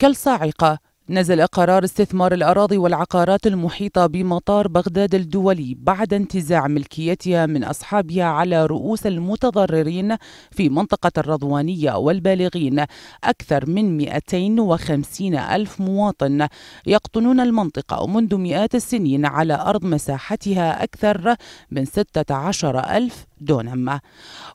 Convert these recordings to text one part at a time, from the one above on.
كالصاعقة نزل قرار استثمار الأراضي والعقارات المحيطة بمطار بغداد الدولي بعد انتزاع ملكيتها من أصحابها على رؤوس المتضررين في منطقة الرضوانية والبالغين أكثر من 250 ألف مواطن يقطنون المنطقة منذ مئات السنين على أرض مساحتها أكثر من 16 ألف دونم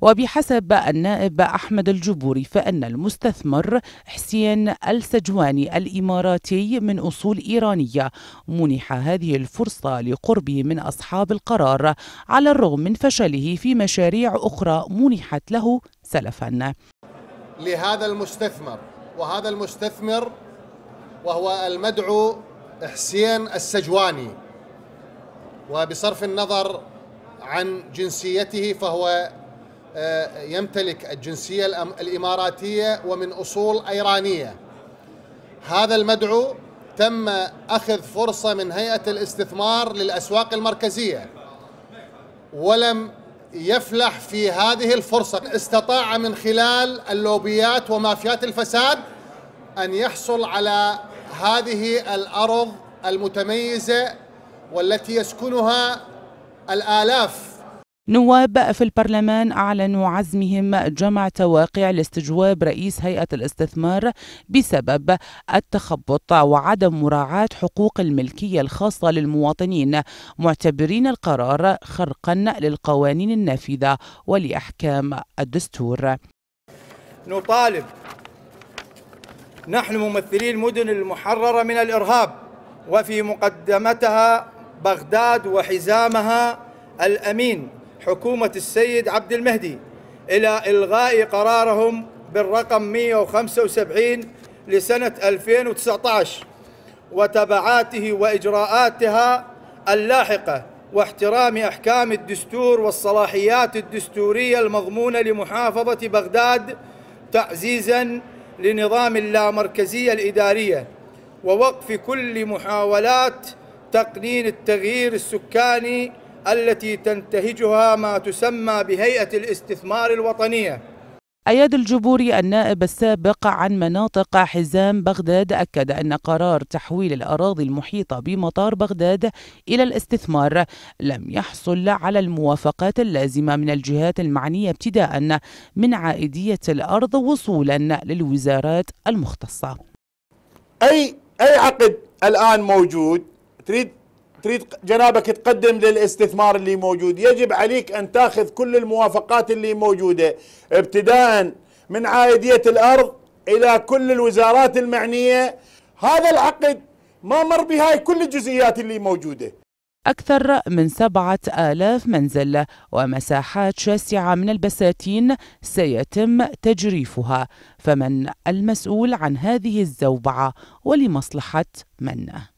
وبحسب النائب أحمد الجبوري فإن المستثمر حسين السجواني الإماراتي من أصول إيرانية منح هذه الفرصة لقربه من أصحاب القرار على الرغم من فشله في مشاريع أخرى منحت له سلفا لهذا المستثمر وهذا المستثمر وهو المدعو حسين السجواني وبصرف النظر عن جنسيته فهو آه، يمتلك الجنسية الإماراتية ومن أصول أيرانية هذا المدعو تم أخذ فرصة من هيئة الاستثمار للأسواق المركزية ولم يفلح في هذه الفرصة استطاع من خلال اللوبيات ومافيات الفساد أن يحصل على هذه الأرض المتميزة والتي يسكنها الآلاف نواب في البرلمان أعلنوا عزمهم جمع تواقع لاستجواب رئيس هيئة الاستثمار بسبب التخبط وعدم مراعاة حقوق الملكية الخاصة للمواطنين معتبرين القرار خرقا للقوانين النافذة ولأحكام الدستور نطالب نحن ممثلي المدن المحررة من الإرهاب وفي مقدمتها بغداد وحزامها الأمين حكومة السيد عبد المهدي إلى إلغاء قرارهم بالرقم 175 لسنة 2019 وتبعاته وإجراءاتها اللاحقة واحترام أحكام الدستور والصلاحيات الدستورية المضمونة لمحافظة بغداد تعزيزاً لنظام اللامركزية الإدارية ووقف كل محاولات تقنين التغيير السكاني التي تنتهجها ما تسمى بهيئة الاستثمار الوطنية أياد الجبوري النائب السابق عن مناطق حزام بغداد أكد أن قرار تحويل الأراضي المحيطة بمطار بغداد إلى الاستثمار لم يحصل على الموافقات اللازمة من الجهات المعنية ابتداء من عائدية الأرض وصولا للوزارات المختصة أي أي عقد الآن موجود تريد تريد جنابك تقدم للاستثمار اللي موجود يجب عليك أن تأخذ كل الموافقات اللي موجودة ابتداء من عائدية الأرض إلى كل الوزارات المعنية هذا العقد ما مر بهاي كل الجزئيات اللي موجودة أكثر من سبعة آلاف منزل ومساحات شاسعة من البساتين سيتم تجريفها فمن المسؤول عن هذه الزوبعة ولمصلحة من؟